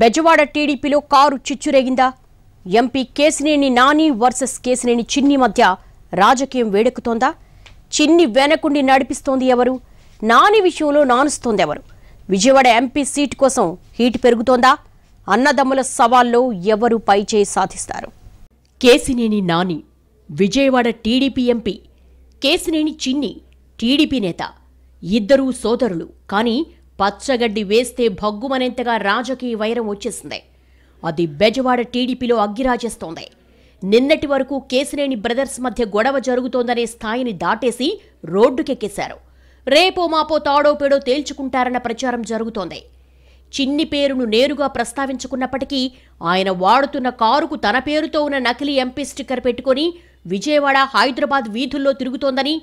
బెజవాడ టీడీపీలో కారు చిచ్చురేగిందా ఎంపీ కేసినేని నాని వర్సెస్ కేసినేని చిన్ని మధ్య రాజకీయం వేడెక్కుతోందా చిన్ని వెనకుండి నడిపిస్తోంది ఎవరు నాని విషయంలో నానుస్తోంది ఎవరు విజయవాడ ఎంపీ సీటు కోసం హీట్ పెరుగుతోందా అన్నదమ్ముల సవాల్లో ఎవరు పైచేయి సాధిస్తారు Kesineni Nani Vijayawada TDP MP Kesineni Chinni TDP నేత ఇద్దరూ సోదరులు కానీ పచ్చగడ్డి వేస్తే భగ్గుమనేంతగా రాజకీయ వైరం వచ్చేసింది అది బెజవాడ టీడీపీలో అగ్గిరాజేస్తోంది నిన్నటి వరకు కేసినేని బ్రదర్స్ మధ్య గొడవ జరుగుతోందనే స్థాయిని దాటేసి రోడ్డుకెక్కేశారు రేపో మాపో తాడోపేడో తేల్చుకుంటారన్న ప్రచారం జరుగుతోంది చిన్ని పేరును నేరుగా ప్రస్తావించుకున్నప్పటికీ ఆయన వాడుతున్న కారుకు తన పేరుతో ఉన్న నకిలీ ఎంపీ స్టిక్కర్ పెట్టుకుని విజయవాడ హైదరాబాద్ వీధుల్లో తిరుగుతోందని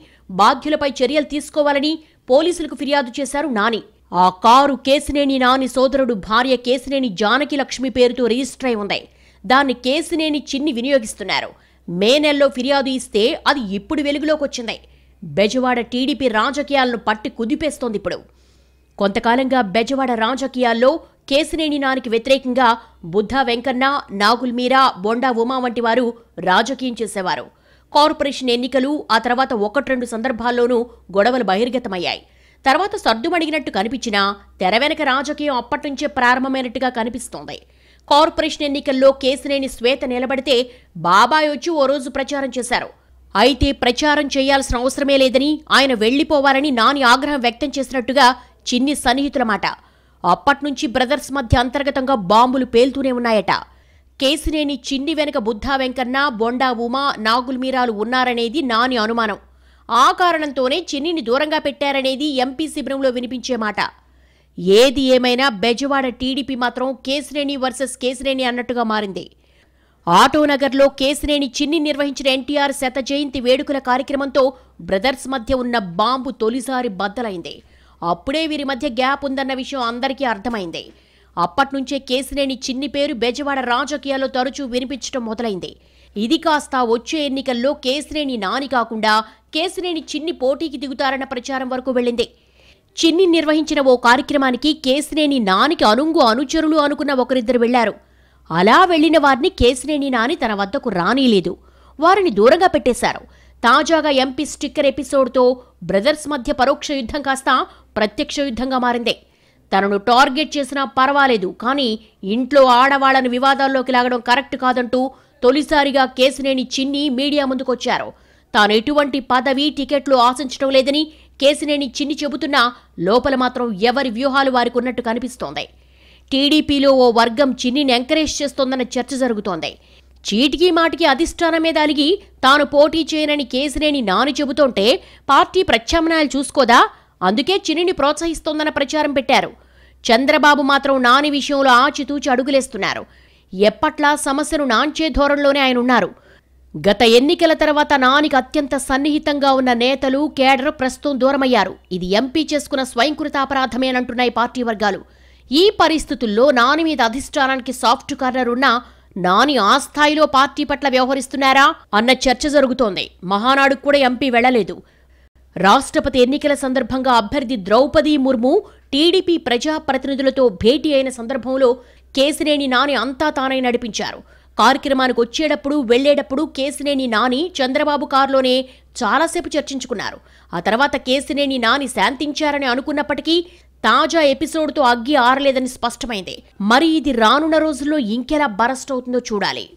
బాధ్యులపై చర్యలు తీసుకోవాలని పోలీసులకు ఫిర్యాదు చేశారు నాని ఆ కారు కేసినేని నాని సోదరుడు భార్య కేసినేని జానకి లక్ష్మి పేరుతో రిజిస్టర్ అయి ఉంది దాన్ని కేసినేని చిన్ని వినియోగిస్తున్నారు మే నెలలో ఫిర్యాదు ఇస్తే అది ఇప్పుడు వెలుగులోకి వచ్చింది బెజవాడ టీడీపీ రాజకీయాలను పట్టి కుదిపేస్తోంది ఇప్పుడు కొంతకాలంగా బెజవాడ రాజకీయాల్లో కేసినేని నానికి వ్యతిరేకంగా బుద్ధ వెంకన్న నాగుల్ మీరా బొండా ఉమా వంటి వారు రాజకీయం చేసేవారు కార్పొరేషన్ ఎన్నికలు ఆ తర్వాత ఒకటి రెండు సందర్భాల్లోనూ గొడవలు బహిర్గతమయ్యాయి తర్వాత సర్దుమడిగినట్టు కనిపించినా తెర వెనక రాజకీయం అప్పటినుంచే ప్రారంభమైనట్టుగా కనిపిస్తోంది కార్పొరేషన్ ఎన్నికల్లో కేసినేని శ్వేత నిలబడితే బాబాయ్ వచ్చి ఓ రోజు ప్రచారం చేశారు అయితే ప్రచారం చేయాల్సిన అవసరమే లేదని ఆయన వెళ్లిపోవాలని నాని ఆగ్రహం వ్యక్తం చేసినట్టుగా చిన్ని సన్నిహితుల మాట అప్పట్నుంచి బ్రదర్స్ మధ్య అంతర్గతంగా బాంబులు పేలుతూనే ఉన్నాయట కేసినేని చిన్ని వెనుక బుద్ధా వెంకన్న బొండా ఉమా నాగుల్మీరాలు మీరాలు ఉన్నారనేది నాని అనుమానం ఆ కారణంతోనే చిన్నిని దూరంగా పెట్టారనేది ఎంపీ శిబిరంలో వినిపించే మాట ఏది ఏమైనా బెజవాడ టీడీపీ మాత్రం కేశ్రేణి వర్సెస్ కేశ్రేణి అన్నట్టుగా మారింది ఆటోనగర్లో కేశ్రేణి చిన్ని నిర్వహించిన ఎన్టీఆర్ శత జయంతి వేడుకల కార్యక్రమంతో బ్రదర్స్ మధ్య ఉన్న బాంబు తొలిసారి బద్దలైంది అప్పుడే వీరి మధ్య గ్యాప్ ఉందన్న విషయం అందరికీ అర్థమైంది అప్పట్నుంచే కేసినేని చిన్ని పేరు బెజవాడ రాజకీయాల్లో తరచూ వినిపించడం మొదలైంది ఇది కాస్త వచ్చే ఎన్నికల్లో కేసినేని నాని కాకుండా కేసినేని చిన్ని పోటీకి దిగుతారన్న ప్రచారం వరకు వెళ్ళింది చిన్ని నిర్వహించిన ఓ కార్యక్రమానికి కేసినేని నానికి అనుంగు అనుచరులు అనుకున్న ఒకరిద్దరు వెళ్లారు అలా వెళ్లిన వారిని కేసినేని నాని తన వద్దకు రానీలేదు వారిని దూరంగా పెట్టేశారు తాజాగా ఎంపీ స్టిక్కర్ ఎపిసోడ్తో బ్రదర్స్ మధ్య పరోక్ష యుద్ధం కాస్త ప్రత్యక్ష యుద్ధంగా మారింది తనను టార్గెట్ చేసినా పర్వాలేదు కానీ ఇంట్లో ఆడవాళ్లను వివాదాల్లోకి లాగడం కరెక్ట్ కాదంటూ తొలిసారిగా కేసినేని చిన్ని మీడియా ముందుకొచ్చారు తాను ఎటువంటి పదవి టికెట్లు ఆశించడం లేదని కేసినేని చిన్ని చెబుతున్నా లోపల మాత్రం ఎవరి వ్యూహాలు వారికి ఉన్నట్టు కనిపిస్తోంది టీడీపీలో ఓ వర్గం చిన్నిని ఎంకరేజ్ చేస్తోందన్న చర్చ జరుగుతోంది చీటికి మాటికి అధిష్టానం మీద అలిగి తాను పోటీ చేయనని కేసినేని నాని చెబుతుంటే పార్టీ ప్రత్యామ్నాయాలు చూసుకోదా అందుకే చిరుని ప్రోత్సహిస్తోందన్న ప్రచారం పెట్టారు చంద్రబాబు మాత్రం నాని విషయంలో ఆచితూచి అడుగులేస్తున్నారు ఎప్పట్లా సమస్యను నాంచే ధోరణిలోనే ఆయన ఉన్నారు గత ఎన్నికల తర్వాత నానికి అత్యంత సన్నిహితంగా ఉన్న నేతలు కేడర్ ప్రస్తుతం దూరమయ్యారు ఇది ఎంపీ చేసుకున్న స్వయంకృత అపరాధమేనంటున్నాయి పార్టీ వర్గాలు ఈ పరిస్థితుల్లో నాని మీద అధిష్టానానికి సాఫ్ట్ కార్నర్ ఉన్నా నాని ఆ స్థాయిలో పార్టీ పట్ల వ్యవహరిస్తున్నారా అన్న చర్చ జరుగుతోంది మహానాడుకు కూడా ఎంపీ వెళ్లలేదు రాష్ట్రపతి ఎన్నికల సందర్భంగా అభ్యర్థి ద్రౌపది ముర్ము టీడీపీ ప్రజాప్రతినిధులతో భేటీ అయిన సందర్భంలో కేసినేని నాని అంతా తానై నడిపించారు కార్యక్రమానికి వచ్చేటప్పుడు వెళ్లేటప్పుడు కేసినేని నాని చంద్రబాబు కారులోనే చాలాసేపు చర్చించుకున్నారు ఆ తర్వాత కేసినేని నాని శాంతించారని అనుకున్నప్పటికీ తాజా ఎపిసోడ్తో అగ్గి ఆరలేదని స్పష్టమైంది మరి ఇది రానున్న రోజుల్లో ఇంకెలా బరస్ట్ అవుతుందో చూడాలి